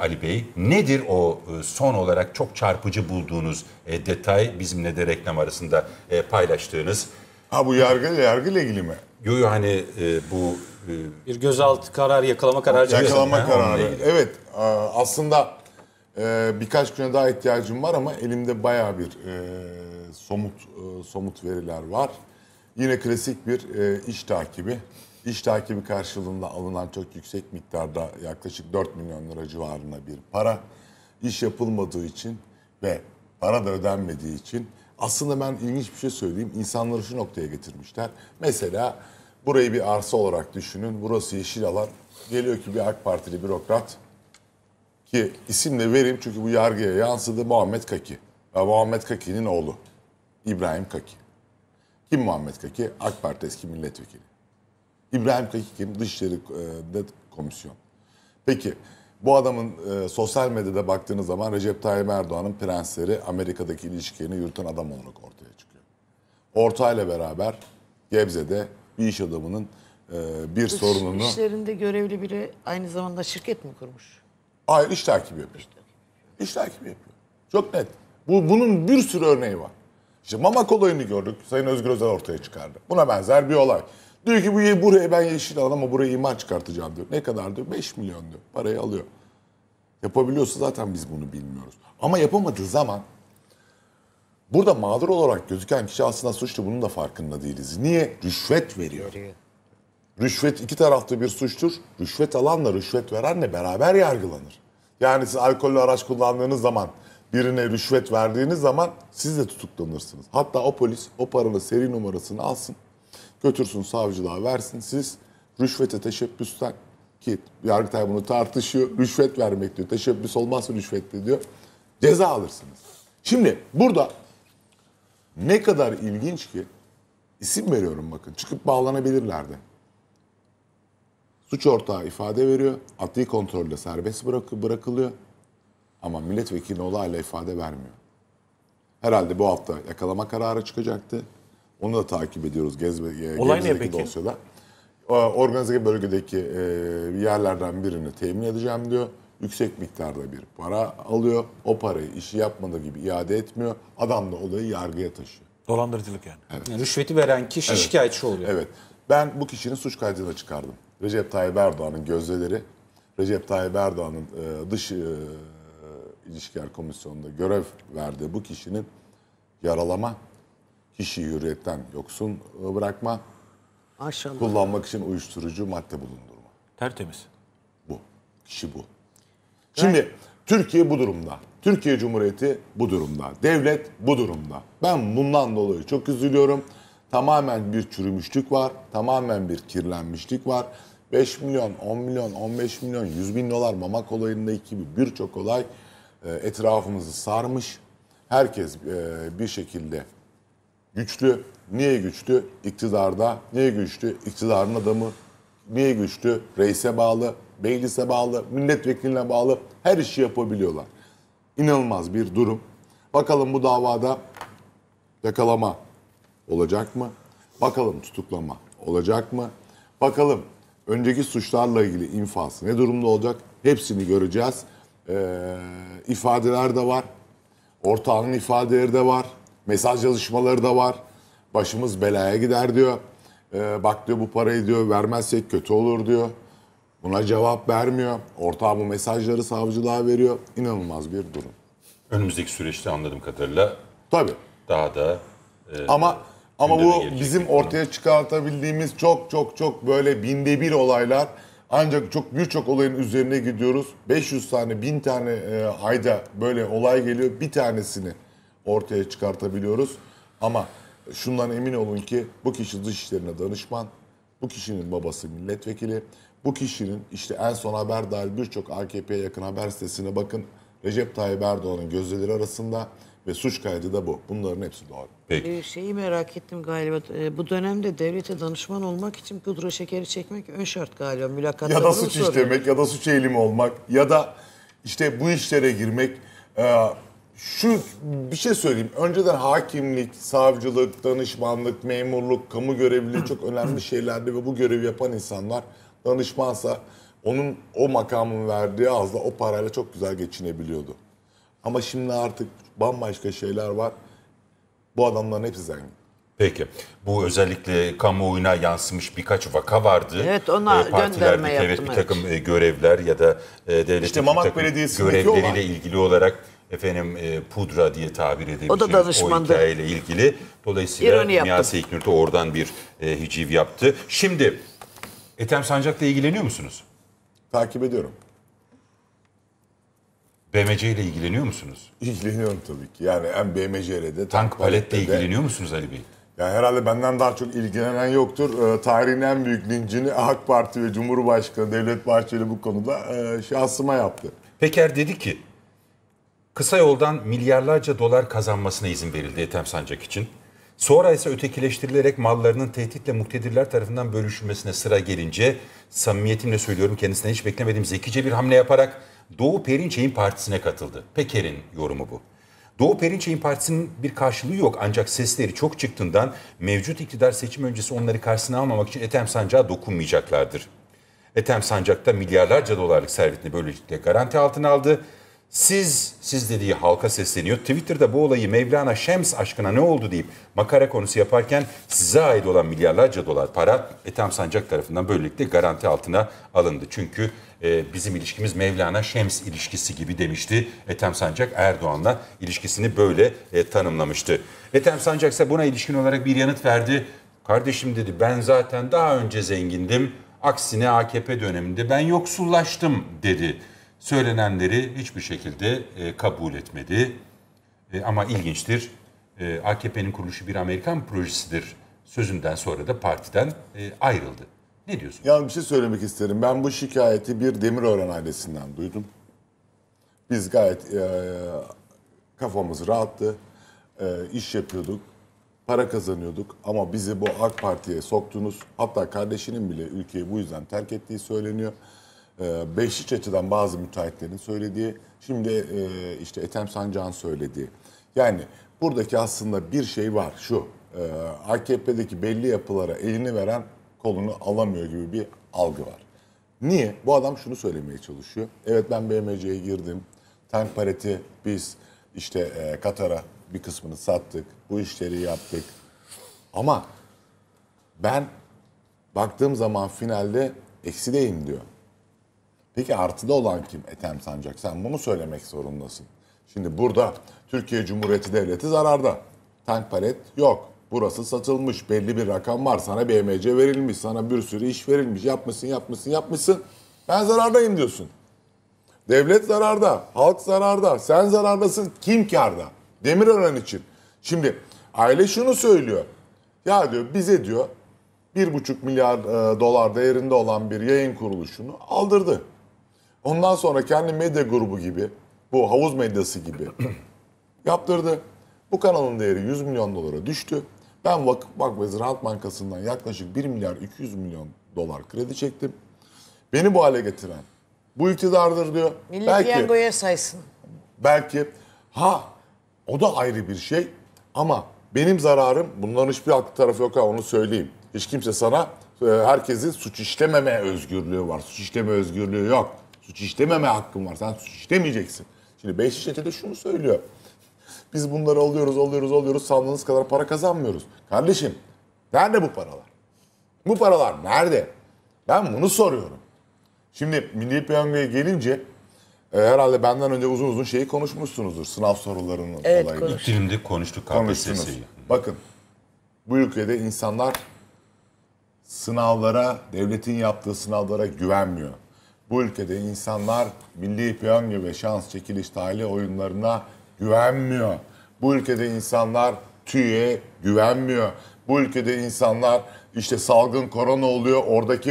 Ali Bey. Nedir o e, son olarak çok çarpıcı bulduğunuz e, detay bizimle de reklam arasında e, paylaştığınız? Ha bu yargı yargıyla ilgili mi? Yok yok hani bu bir gözaltı kararı, yakalama kararı. Yakalama kararı. evet aslında birkaç güne daha ihtiyacım var ama elimde baya bir somut somut veriler var. Yine klasik bir iş takibi. İş takibi karşılığında alınan çok yüksek miktarda yaklaşık 4 milyon lira civarında bir para. iş yapılmadığı için ve para da ödenmediği için aslında ben ilginç bir şey söyleyeyim. İnsanları şu noktaya getirmişler. Mesela burayı bir arsa olarak düşünün. Burası yeşil alan. Geliyor ki bir AK Partili bürokrat ki isim de vereyim çünkü bu yargıya yansıdı Muhammed Kaki. Ve Muhammed Kaki'nin oğlu İbrahim Kaki. Kim Muhammed Kaki? AK Parti eski milletvekili. İbrahim Tekikim Dışişleri e, Komisyon. Peki bu adamın e, sosyal medyada baktığınız zaman Recep Tayyip Erdoğan'ın prensleri Amerika'daki ilişkilerini yürüten adam olarak ortaya çıkıyor. Ortayla beraber Gebze'de bir iş adamının e, bir Dış sorununu... İşlerinde görevli biri aynı zamanda şirket mi kurmuş? Hayır iş takibi yapıyor. İş takibi yapıyor. Çok net. Bu, bunun bir sürü örneği var. İşte Mamak olayını gördük. Sayın Özgür Özel ortaya çıkardı. Buna benzer bir olay. Diyor ki bu buraya ben yeşil alan ama buraya iman çıkartacağım diyor. Ne kadar diyor? 5 milyon diyor. Parayı alıyor. Yapabiliyorsa zaten biz bunu bilmiyoruz. Ama yapamadığı zaman burada mağdur olarak gözüken kişi aslında suçlu bunun da farkında değiliz. Niye? Rüşvet veriyor. Rüşvet iki taraflı bir suçtur. Rüşvet alanla rüşvet verenle beraber yargılanır. Yani siz alkollü araç kullandığınız zaman birine rüşvet verdiğiniz zaman siz de tutuklanırsınız. Hatta o polis o paranın seri numarasını alsın götürsün savcılığa versin. Siz rüşvete teşebbüsten ki Yargıtay bunu tartışıyor. Rüşvet vermek diyor. Teşebbüs olmazsa rüşvet diyor. Ceza alırsınız. Şimdi burada ne kadar ilginç ki isim veriyorum bakın. Çıkıp bağlanabilirlerdi. Suç ortağı ifade veriyor. Adli kontrolle serbest bırakı bırakılıyor. Ama milletvekili olayla ifade vermiyor. Herhalde bu hafta yakalama kararı çıkacaktı. Onu da takip ediyoruz gezme, e, Olay ne peki? dosyada. Organize bölgedeki e, yerlerden birini temin edeceğim diyor. Yüksek miktarda bir para alıyor. O parayı işi yapmadığı gibi iade etmiyor. Adam da olayı yargıya taşıyor. Dolandırıcılık yani. Evet. yani rüşveti veren kişi evet. şikayetçi oluyor. Evet. Ben bu kişinin suç kaydını çıkardım. Recep Tayyip Erdoğan'ın gözdeleri, Recep Tayyip Erdoğan'ın e, dış ilişkiler komisyonunda görev verdiği bu kişinin yaralama Kişi hürriyetten yoksun e, bırakma. Maşallah. Kullanmak için uyuşturucu madde bulundurma. Tertemiz. Bu. Kişi bu. Şimdi evet. Türkiye bu durumda. Türkiye Cumhuriyeti bu durumda. Devlet bu durumda. Ben bundan dolayı çok üzülüyorum. Tamamen bir çürümüşlük var. Tamamen bir kirlenmişlik var. 5 milyon, 10 milyon, 15 milyon, 100 bin dolar mamak olayındaki gibi birçok olay e, etrafımızı sarmış. Herkes e, bir şekilde Güçlü. Niye güçlü? İktidarda. Niye güçlü? İktidarın adamı. Niye güçlü? Reise bağlı, meclise bağlı, milletvekiline bağlı. Her işi yapabiliyorlar. İnanılmaz bir durum. Bakalım bu davada yakalama olacak mı? Bakalım tutuklama olacak mı? Bakalım önceki suçlarla ilgili infaz ne durumda olacak? Hepsini göreceğiz. Ee, ifadeler de var. Ortağının ifadeleri de var. Mesaj yazışmaları da var. Başımız belaya gider diyor. E, bak diyor bu parayı diyor vermezsek kötü olur diyor. Buna cevap vermiyor. Ortağı bu mesajları savcılığa veriyor. İnanılmaz bir durum. Önümüzdeki süreçte anladığım kadarıyla Tabii. daha da e, ama ama bu bizim ortaya durum. çıkartabildiğimiz çok çok çok böyle binde bir olaylar. Ancak çok birçok olayın üzerine gidiyoruz. 500 tane, 1000 tane e, ayda böyle olay geliyor. Bir tanesini ortaya çıkartabiliyoruz. Ama şundan emin olun ki bu kişi dışişlerine danışman, bu kişinin babası milletvekili, bu kişinin işte en son haber dahil birçok AKP'ye yakın haber sitesine bakın. Recep Tayyip Erdoğan'ın gözleri arasında ve suç kaydı da bu. Bunların hepsi doğru. Peki. Ee, şeyi merak ettim galiba. Ee, bu dönemde devlete danışman olmak için pudra şekeri çekmek ön şart galiba. Mülakatta ya da suç işlemek ya da suç eğilimi olmak ya da işte bu işlere girmek. E, şu bir şey söyleyeyim. Önceden hakimlik, savcılık, danışmanlık, memurluk, kamu görevliliği çok önemli şeylerdi ve bu görevi yapan insanlar danışmansa onun o makamın verdiği azla o parayla çok güzel geçinebiliyordu. Ama şimdi artık bambaşka şeyler var. Bu adamların hepsi zengin. Peki. Bu özellikle kamuoyuna yansımış birkaç vaka vardı. Evet ona e, gönderme yaptım. Evet bir takım evet. E, görevler ya da e, devletin işte Mamak takım görevleriyle olan. ilgili olarak efendim e, pudra diye tabir edebileceğimiz o, da danışmandı. o hikayeyle ilgili. Dolayısıyla Miyase İknur'da oradan bir e, hiciv yaptı. Şimdi Ethem Sancak'la ilgileniyor musunuz? Takip ediyorum. BMC ile ilgileniyor musunuz? İlgileniyorum tabii ki. Yani hem BMC'yle de... Tank paletle ilgileniyor musunuz Ali Bey? Ya herhalde benden daha çok ilgilenen yoktur. Ee, tarihin en büyük lincini AK Parti ve Cumhurbaşkanı Devlet Bahçeli bu konuda e, şahsıma yaptı. Peker dedi ki Kısa yoldan milyarlarca dolar kazanmasına izin verildi Ethem Sancak için. Sonra ise ötekileştirilerek mallarının tehditle muktedirler tarafından bölüşülmesine sıra gelince samimiyetimle söylüyorum kendisinden hiç beklemediğim zekice bir hamle yaparak Doğu Perinçey'in partisine katıldı. Peker'in yorumu bu. Doğu Perinçey'in partisinin bir karşılığı yok ancak sesleri çok çıktığından mevcut iktidar seçim öncesi onları karşısına almamak için Ethem Sancak'a dokunmayacaklardır. Ethem Sancak da milyarlarca dolarlık servetini böylelikle garanti altına aldı siz, siz dediği halka sesleniyor. Twitter'da bu olayı Mevlana Şems aşkına ne oldu deyip makara konusu yaparken size ait olan milyarlarca dolar para Ethem Sancak tarafından böylelikle garanti altına alındı. Çünkü e, bizim ilişkimiz Mevlana Şems ilişkisi gibi demişti. Ethem Sancak Erdoğan'la ilişkisini böyle e, tanımlamıştı. Ethem Sancak ise buna ilişkin olarak bir yanıt verdi. Kardeşim dedi ben zaten daha önce zengindim. Aksine AKP döneminde ben yoksullaştım dedi. Söylenenleri hiçbir şekilde e, kabul etmedi. E, ama ilginçtir. E, AKP'nin kuruluşu bir Amerikan projesidir sözünden sonra da partiden e, ayrıldı. Ne diyorsun? Ya bir şey söylemek isterim. Ben bu şikayeti bir Demirören ailesinden duydum. Biz gayet e, kafamız rahattı. E, iş yapıyorduk. Para kazanıyorduk ama bizi bu AK Parti'ye soktunuz. Hatta kardeşinin bile ülkeyi bu yüzden terk ettiği söyleniyor e, ee, Beşiktaş bazı müteahhitlerin söylediği, şimdi e, işte Ethem Sancağ'ın söylediği. Yani buradaki aslında bir şey var şu, ee, AKP'deki belli yapılara elini veren kolunu alamıyor gibi bir algı var. Niye? Bu adam şunu söylemeye çalışıyor. Evet ben BMC'ye girdim. Tank pareti biz işte e, Katar'a bir kısmını sattık. Bu işleri yaptık. Ama ben baktığım zaman finalde eksideyim diyor. Peki artıda olan kim Ethem Sancak? Sen bunu söylemek zorundasın. Şimdi burada Türkiye Cumhuriyeti Devleti zararda. Tank palet yok. Burası satılmış. Belli bir rakam var. Sana bir BMC verilmiş. Sana bir sürü iş verilmiş. Yapmışsın, yapmışsın, yapmışsın. Ben zarardayım diyorsun. Devlet zararda. Halk zararda. Sen zarardasın. Kim karda? Demirören için. Şimdi aile şunu söylüyor. Ya diyor bize diyor 1,5 milyar e, dolar değerinde olan bir yayın kuruluşunu aldırdı. Ondan sonra kendi medya grubu gibi, bu havuz medyası gibi yaptırdı. Bu kanalın değeri 100 milyon dolara düştü. Ben Vakıf Bank ve Ziraat Bankası'ndan yaklaşık 1 milyar 200 milyon dolar kredi çektim. Beni bu hale getiren bu iktidardır diyor. Milli belki, piyangoya saysın. Belki ha o da ayrı bir şey ama benim zararım bunların hiçbir haklı tarafı yok ha onu söyleyeyim. Hiç kimse sana e, herkesin suç işlememe özgürlüğü var. Suç işleme özgürlüğü yok. Suç işlememe hakkım var. Sen suç işlemeyeceksin. Şimdi beş işlete de şunu söylüyor. Biz bunları alıyoruz, alıyoruz, alıyoruz. Sandığınız kadar para kazanmıyoruz. Kardeşim nerede bu paralar? Bu paralar nerede? Ben bunu soruyorum. Şimdi Milli Piyango'ya gelince e, herhalde benden önce uzun uzun şeyi konuşmuşsunuzdur. Sınav sorularının evet, olayını. Evet konuştuk. konuştuk KPSS'yi. Bakın bu ülkede insanlar sınavlara, devletin yaptığı sınavlara güvenmiyor bu ülkede insanlar milli piyango ve şans çekiliş tahliye oyunlarına güvenmiyor. Bu ülkede insanlar TÜİ'ye güvenmiyor. Bu ülkede insanlar işte salgın korona oluyor oradaki